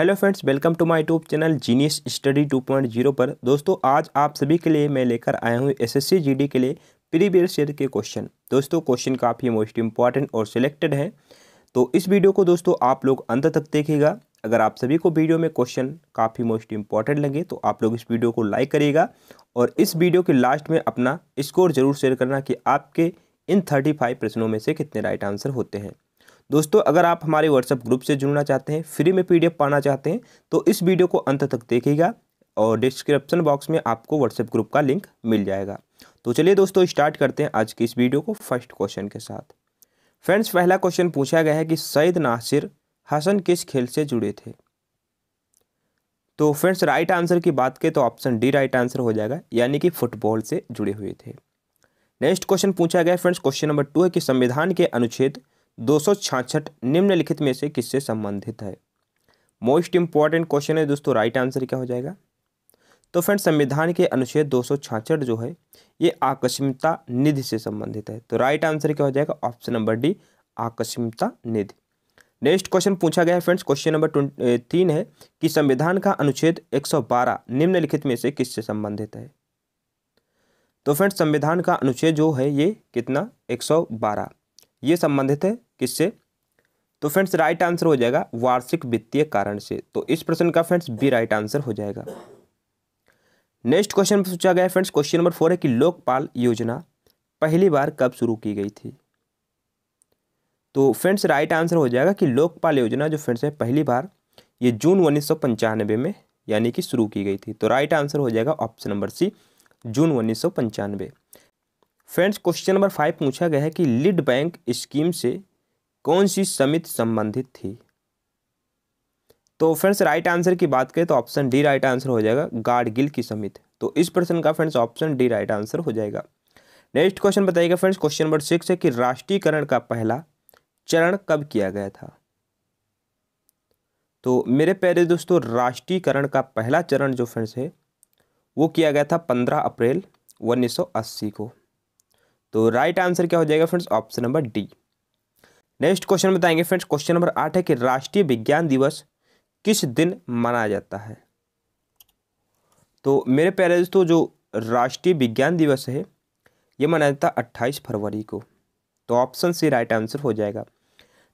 hello friends welcome to my YouTube channel genius study 2.0 पर दोस्तों आज आप सभी के लिए मैं लेकर आया हूँ एसएससी जीडी के लिए प्रीवियस ईयर के क्वेश्चन दोस्तों क्वेश्चन काफ़ी मोस्ट इंपॉर्टेंट और सिलेक्टेड है तो इस वीडियो को दोस्तों आप लोग अंत तक देखेगा अगर आप सभी को वीडियो में क्वेश्चन काफ़ी मोस्ट इंपॉर्टेंट लगे तो आप लोग इस वीडियो को लाइक करिएगा और इस वीडियो के लास्ट में अपना स्कोर जरूर शेयर करना कि आपके इन थर्टी प्रश्नों में से कितने राइट आंसर होते हैं दोस्तों अगर आप हमारे व्हाट्सएप ग्रुप से जुड़ना चाहते हैं फ्री में पीडीएफ पाना चाहते हैं तो इस वीडियो को अंत तक देखिएगा और डिस्क्रिप्शन बॉक्स में आपको व्हाट्सएप ग्रुप का लिंक मिल जाएगा तो चलिए दोस्तों स्टार्ट करते हैं आज की इस वीडियो को फर्स्ट क्वेश्चन के साथ फ्रेंड्स पहला क्वेश्चन पूछा गया है कि सईद नासिर हसन किस खेल से जुड़े थे तो फ्रेंड्स राइट आंसर की बात करें तो ऑप्शन डी राइट आंसर हो जाएगा यानी कि फुटबॉल से जुड़े हुए थे नेक्स्ट क्वेश्चन पूछा गया फ्रेंड्स क्वेश्चन नंबर टू है कि संविधान के अनुच्छेद दो निम्नलिखित में से किससे संबंधित है मोस्ट इंपॉर्टेंट क्वेश्चन है दोस्तों राइट आंसर क्या हो जाएगा तो फ्रेंड संविधान के अनुच्छेद दो जो है ये आकस्मिकता निधि से संबंधित है तो राइट आंसर क्या हो जाएगा ऑप्शन नंबर डी आकस्मिकता निधि नेक्स्ट क्वेश्चन पूछा गया है फ्रेंड्स क्वेश्चन नंबर तीन है कि संविधान का अनुच्छेद 112 निम्नलिखित में से किससे संबंधित है तो फ्रेंड्स संविधान का अनुच्छेद जो है ये कितना 112 ये संबंधित है किससे तो फ्रेंड्स राइट आंसर हो जाएगा वार्षिक वित्तीय कारण से तो इस प्रश्न का फ्रेंड्स बी राइट आंसर हो जाएगा नेक्स्ट क्वेश्चन पूछा गया फ्रेंड्स क्वेश्चन नंबर फोर है कि लोकपाल योजना पहली बार कब शुरू की गई थी तो फ्रेंड्स राइट आंसर हो जाएगा कि लोकपाल योजना जो फ्रेंड्स है पहली बार ये जून उन्नीस में यानी कि शुरू की गई थी तो राइट आंसर हो जाएगा ऑप्शन नंबर सी जून उन्नीस फ्रेंड्स क्वेश्चन नंबर फाइव पूछा गया है कि लिड बैंक स्कीम से कौन सी समिति संबंधित थी तो फ्रेंड्स राइट आंसर की बात करें तो ऑप्शन डी राइट आंसर हो जाएगा गाडगिल की समिति तो इस प्रश्न का friends option D right answer हो जाएगा नेक्स्ट क्वेश्चन बताइएगा फ्रेंड्स क्वेश्चन नंबर सिक्स है कि राष्ट्रीयकरण का पहला चरण कब किया गया था तो मेरे प्यारे दोस्तों राष्ट्रीयकरण का पहला चरण जो फ्रेंड्स है वो किया गया था पंद्रह अप्रैल उन्नीस को तो राइट आंसर क्या हो जाएगा friends option number D next question बताएंगे फ्रेंड्स क्वेश्चन नंबर आठ है कि राष्ट्रीय विज्ञान दिवस किस दिन मनाया जाता है तो मेरे प्यारे दोस्तों जो राष्ट्रीय विज्ञान दिवस है ये मनाया जाता है अट्ठाईस फरवरी को तो ऑप्शन सी राइट आंसर हो जाएगा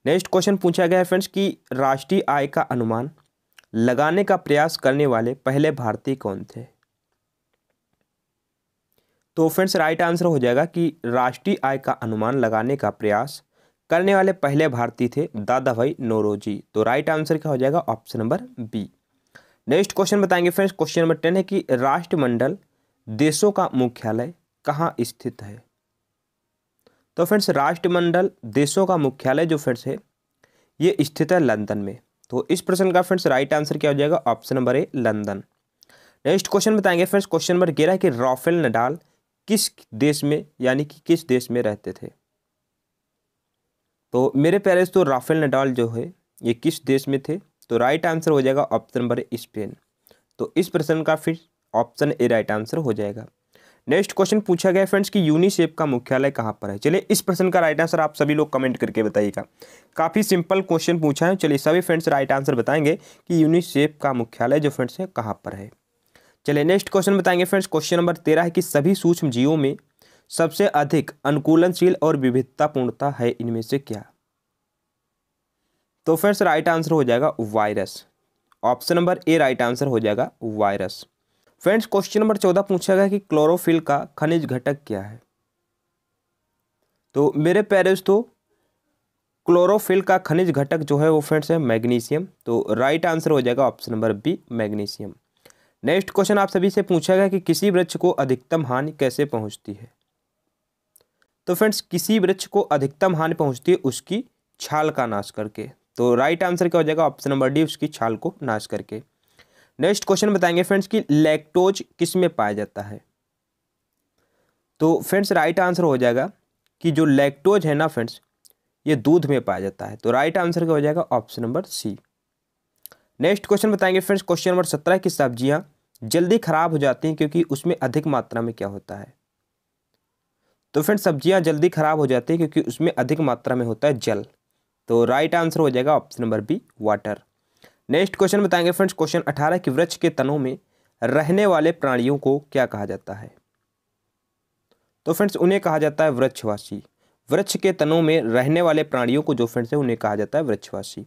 नेक्स्ट क्वेश्चन पूछा गया है फ्रेंड्स कि राष्ट्रीय आय का अनुमान लगाने का प्रयास करने वाले पहले भारतीय कौन थे तो फ्रेंड्स राइट आंसर हो जाएगा कि राष्ट्रीय आय का अनुमान लगाने का प्रयास करने वाले पहले भारतीय थे दादा भाई नोरोजी तो राइट आंसर क्या हो जाएगा option number B next question बताएंगे फ्रेंड्स क्वेश्चन नंबर टेन है कि राष्ट्रमंडल देशों का मुख्यालय कहाँ स्थित है तो फ्रेंड्स राष्ट्रमंडल देशों का मुख्यालय जो फ्रेंड्स है ये स्थित है लंदन में तो इस प्रश्न का फ्रेंड्स राइट आंसर क्या हो जाएगा option number A London next question बताएंगे फ्रेंड्स क्वेश्चन नंबर ग्यारह कि राफेल नडाल किस देश में यानी कि किस देश में रहते थे तो मेरे पेरेंट्स तो राफेल नडाल जो है ये किस देश में थे तो राइट आंसर हो जाएगा ऑप्शन नंबर स्पेन तो इस प्रश्न का फिर ऑप्शन ए राइट आंसर हो जाएगा नेक्स्ट क्वेश्चन पूछा गया फ्रेंड्स कि यूनिसेफ का मुख्यालय कहाँ पर है चलिए इस प्रश्न का राइट आंसर आप सभी लोग कमेंट करके बताइएगा काफ़ी सिंपल क्वेश्चन पूछा है चलिए सभी फ्रेंड्स राइट आंसर बताएंगे कि यूनिसेफ का मुख्यालय जो फ्रेंड्स है कहाँ पर है चलिए नेक्स्ट क्वेश्चन बताएंगे फ्रेंड्स क्वेश्चन नंबर तेरह है कि सभी सूक्ष्म जीवों में सबसे अधिक अनुकूलनशील और विविधतापूर्णता है इनमें से क्या तो फ्रेंड्स राइट आंसर हो जाएगा virus option number A right answer हो जाएगा वायरस फ्रेंड्स क्वेश्चन नंबर चौदह पूछा गया कि क्लोरोफिल का खनिज घटक क्या है तो मेरे पेरेंट्स तो क्लोरोफिल का खनिज घटक जो है वो फ्रेंड्स है मैग्नीशियम तो राइट आंसर हो जाएगा option number B magnesium next question आप सभी से पूछा गया कि किसी वृक्ष को अधिकतम हानि कैसे पहुंचती है तो फ्रेंड्स किसी वृक्ष को अधिकतम हानि पहुंचती है उसकी छाल का नाश करके तो राइट आंसर क्या हो जाएगा ऑप्शन नंबर डी उसकी छाल को नाश करके नेक्स्ट क्वेश्चन बताएंगे फ्रेंड्स कि लैक्टोज किस में पाया जाता है तो फ्रेंड्स राइट आंसर हो जाएगा कि जो लैक्टोज है ना फ्रेंड्स ये दूध में पाया जाता है तो राइट आंसर क्या हो जाएगा option number C next question बताएंगे फ्रेंड्स क्वेश्चन नंबर सत्रह की सब्जियां जल्दी खराब हो जाती हैं क्योंकि उसमें अधिक मात्रा में क्या होता है तो फ्रेंड्स सब्जियां जल्दी खराब हो जाती हैं क्योंकि उसमें अधिक मात्रा में होता है जल तो राइट आंसर हो जाएगा option number B water next question बताएंगे फ्रेंड्स क्वेश्चन अठारह की वृक्ष के तनों में रहने वाले प्राणियों को क्या कहा जाता है तो फ्रेंड्स उन्हें कहा जाता है वृक्षवासी वृक्ष के तनों में रहने वाले प्राणियों को जो फ्रेंड्स है उन्हें कहा जाता है वृक्षवासी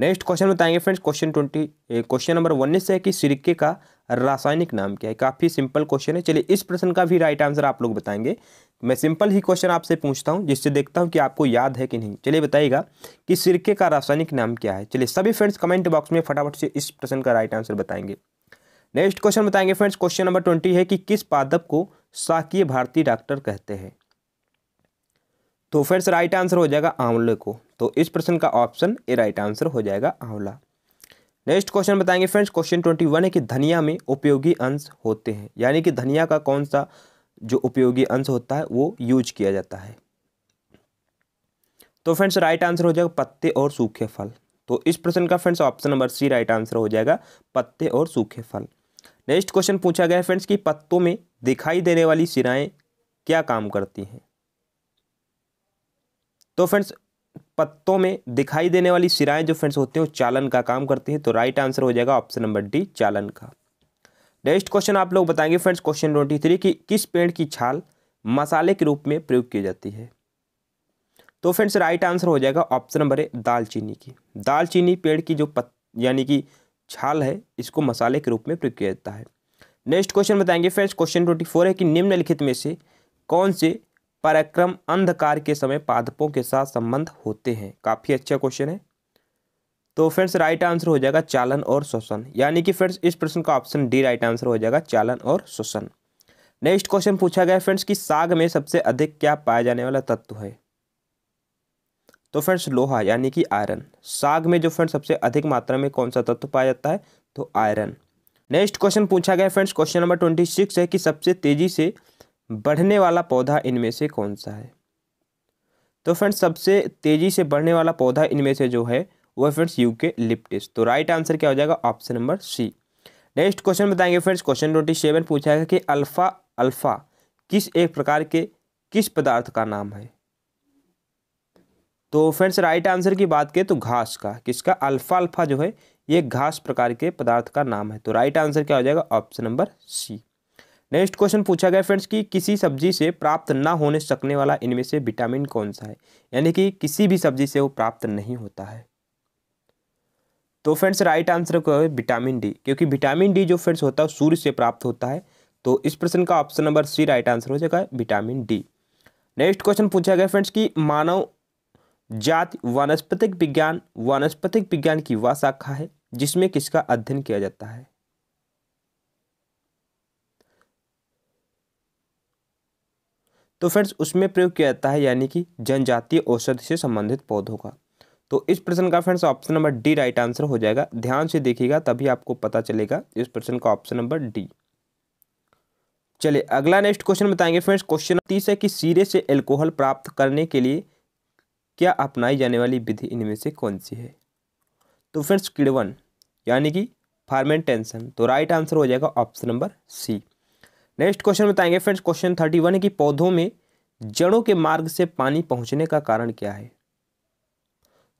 नेक्स्ट क्वेश्चन बताएंगे friends question twenty question number उन्नीस है कि सिरके का रासायनिक नाम क्या है काफ़ी सिंपल क्वेश्चन है चलिए इस प्रश्न का भी राइट आंसर आप लोग बताएंगे मैं सिंपल ही क्वेश्चन आपसे पूछता हूँ जिससे देखता हूँ कि आपको याद है कि नहीं चलिए बताइएगा कि सिरके का रासायनिक नाम क्या है चलिए सभी फ्रेंड्स कमेंट बॉक्स में फटाफट से इस प्रश्न का राइट आंसर बताएंगे नेक्स्ट क्वेश्चन बताएंगे फ्रेंड्स क्वेश्चन नंबर ट्वेंटी है कि किस पादप को साकीय भारतीय डॉक्टर कहते हैं तो फ्रेंड्स राइट आंसर हो जाएगा आंवले को तो इस प्रश्न का ऑप्शन ए राइट आंसर हो जाएगा आंवला नेक्स्ट क्वेश्चन बताएंगे फ्रेंड्स क्वेश्चन ट्वेंटी वन है कि धनिया में उपयोगी अंश होते हैं यानी कि धनिया का कौन सा जो उपयोगी अंश होता है वो यूज किया जाता है तो फ्रेंड्स राइट आंसर हो जाएगा पत्ते और सूखे फल तो इस प्रश्न का friends option number C right answer हो जाएगा पत्ते और सूखे फल नेक्स्ट क्वेश्चन पूछा गया है फ्रेंड्स कि पत्तों में दिखाई देने वाली सिराएँ क्या काम करती हैं तो फ्रेंड्स पत्तों में दिखाई देने वाली सिराएं जो फ्रेंड्स होते हैं वो चालन का काम करती हैं तो राइट आंसर हो जाएगा ऑप्शन नंबर डी चालन का नेक्स्ट क्वेश्चन आप लोग बताएंगे फ्रेंड्स क्वेश्चन ट्वेंटी थ्री कि किस पेड़ की छाल मसाले के रूप में प्रयोग की जाती है तो फ्रेंड्स राइट आंसर हो जाएगा ऑप्शन नंबर ए दालचीनी की दालचीनी पेड़ की जो पत् यानी कि छाल है इसको मसाले के रूप में प्रयोग किया जाता है नेक्स्ट क्वेश्चन बताएंगे फ्रेंड्स क्वेश्चन ट्वेंटी फोर है कि निम्नलिखित में से कौन से पराक्रम अंधकार के समय पादपों के साथ संबंध होते हैं काफ़ी अच्छा क्वेश्चन है तो फ्रेंड्स राइट आंसर हो जाएगा चालन और श्वसन यानी कि फ्रेंड्स इस प्रश्न का ऑप्शन डी राइट आंसर हो जाएगा चालन और श्वसन नेक्स्ट क्वेश्चन पूछा गया फ्रेंड्स कि साग में सबसे अधिक क्या पाया जाने वाला तत्व है तो फ्रेंड्स लोहा यानी कि आयरन साग में जो फ्रेंड्स सबसे अधिक मात्रा में कौन सा तत्व पाया जाता है तो आयरन नेक्स्ट क्वेश्चन पूछा गया friends question number twenty six है कि सबसे तेजी से बढ़ने वाला पौधा इनमें से कौन सा है तो फ्रेंड्स सबसे तेज़ी से बढ़ने वाला पौधा इनमें से जो है वह फ्रेंड्स यू के लिप्टिस तो राइट आंसर क्या हो जाएगा option number C next question बताएंगे फ्रेंड्स क्वेश्चन ट्वेंटी सेवन पूछा है कि अल्फ़ा अल्फ़ा किस एक प्रकार के किस पदार्थ का नाम है तो फ्रेंड्स राइट आंसर की बात करें तो घास का किसका अल्फ़ा अल्फ़ा जो है ये घास प्रकार के पदार्थ का नाम है तो राइट आंसर क्या हो जाएगा option number C next question पूछा गया फ्रेंड्स कि किसी सब्जी से प्राप्त ना होने सकने वाला इनमें से विटामिन कौन सा है यानी कि किसी भी सब्जी से वो प्राप्त नहीं होता है तो फ्रेंड्स राइट आंसर क्या है विटामिन डी क्योंकि विटामिन डी जो फ्रेंड्स होता है सूर्य से प्राप्त होता है तो इस प्रश्न का option number C right answer हो जाएगा विटामिन डी नेक्स्ट क्वेश्चन पूछा गया फ्रेंड्स कि मानव जाति वनस्पतिक विज्ञान वनस्पतिक विज्ञान की वह शाखा है जिसमें किसका अध्ययन किया जाता है तो फ्रेंड्स उसमें प्रयोग किया जाता है यानी कि जनजातीय औषधि से संबंधित पौधों का तो इस प्रश्न का friends option number D right answer हो जाएगा ध्यान से देखिएगा तभी आपको पता चलेगा इस प्रश्न का ऑप्शन नंबर डी चलिए अगला नेक्स्ट क्वेश्चन बताएंगे फ्रेंड्स क्वेश्चन तीस है कि सीरे से एल्कोहल प्राप्त करने के लिए क्या अपनाई जाने वाली विधि इनमें से कौन सी है तो फ्रेंड्स किड़वन यानी कि फार्मेंटेंशन तो राइट आंसर हो जाएगा option number C next question बताएंगे फ्रेंड्स क्वेश्चन थर्टी वन है कि पौधों में जड़ों के मार्ग से पानी पहुंचने का कारण क्या है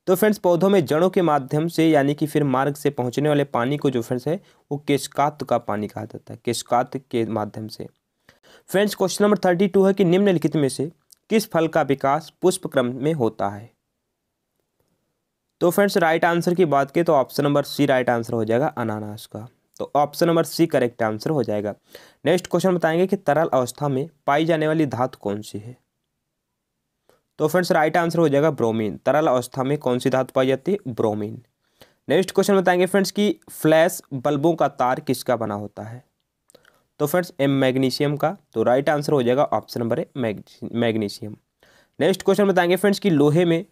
तो फ्रेंड्स पौधों में जड़ों के माध्यम से यानी कि फिर मार्ग से पहुंचने वाले पानी को जो फ्रेंड्स है वो केशकात का पानी कहा जाता है केशकात के माध्यम से friends question number thirty two है कि निम्नलिखित में से किस फल का विकास पुष्प क्रम में होता है तो फ्रेंड्स राइट आंसर की बात करें तो option number C right answer हो जाएगा अनानास का तो option number C correct answer हो जाएगा नेक्स्ट क्वेश्चन बताएंगे कि तरल अवस्था में पाई जाने वाली धातु कौन सी है तो फ्रेंड्स राइट आंसर हो जाएगा ब्रोमीन तरल अवस्था में कौन सी धातु पाई जाती है ब्रोमीन नेक्स्ट क्वेश्चन बताएंगे फ्रेंड्स कि फ्लैश बल्बों का तार किसका बना होता है तो फ्रेंड्स एम मैग्नीशियम का तो राइट आंसर हो जाएगा option number A magnesium next question बताएंगे फ्रेंड्स कि लोहे में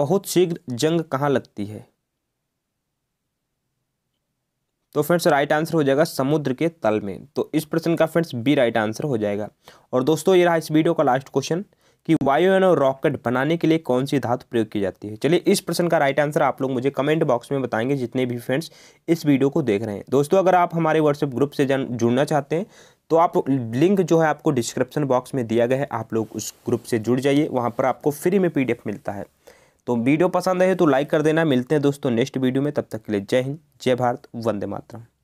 बहुत शीघ्र जंग कहाँ लगती है तो फ्रेंड्स राइट आंसर हो जाएगा समुद्र के तल में तो इस प्रश्न का फ्रेंड्स बी राइट आंसर हो जाएगा और दोस्तों ये रहा इस वीडियो का लास्ट क्वेश्चन कि वायुयान और रॉकेट बनाने के लिए कौन सी धातु प्रयोग की जाती है चलिए इस प्रश्न का राइट आंसर आप लोग मुझे कमेंट बॉक्स में बताएंगे जितने भी फ्रेंड्स इस वीडियो को देख रहे हैं दोस्तों अगर आप हमारे व्हाट्सएप ग्रुप से जुड़ना चाहते हैं तो आप लिंक जो है आपको डिस्क्रिप्शन बॉक्स में दिया गया है आप लोग उस ग्रुप से जुड़ जाइए वहाँ पर आपको फ्री में पी मिलता है तो वीडियो पसंद आए तो लाइक कर देना मिलते हैं दोस्तों नेक्स्ट वीडियो में तब तक के लिए जय हिंद जय भारत वंदे मातरम